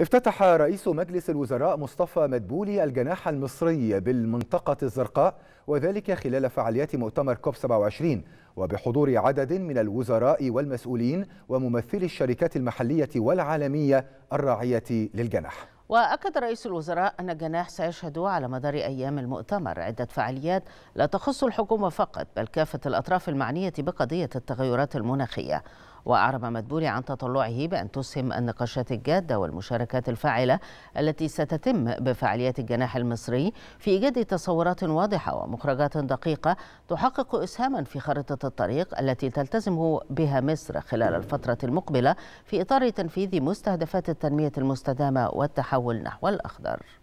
افتتح رئيس مجلس الوزراء مصطفى مدبولي الجناح المصري بالمنطقة الزرقاء وذلك خلال فعاليات مؤتمر كوب 27 وبحضور عدد من الوزراء والمسؤولين وممثلي الشركات المحلية والعالمية الراعية للجناح وأكد رئيس الوزراء أن الجناح سيشهد على مدار أيام المؤتمر عدة فعاليات لا تخص الحكومة فقط بل كافة الأطراف المعنية بقضية التغيرات المناخية وأعرب مدبولي عن تطلعه بأن تسهم النقاشات الجادة والمشاركات الفاعلة التي ستتم بفعاليات الجناح المصري في إيجاد تصورات واضحة ومخرجات دقيقة تحقق إسهاما في خريطة الطريق التي تلتزم بها مصر خلال الفترة المقبلة في إطار تنفيذ مستهدفات التنمية المستدامة والتحول نحو الأخضر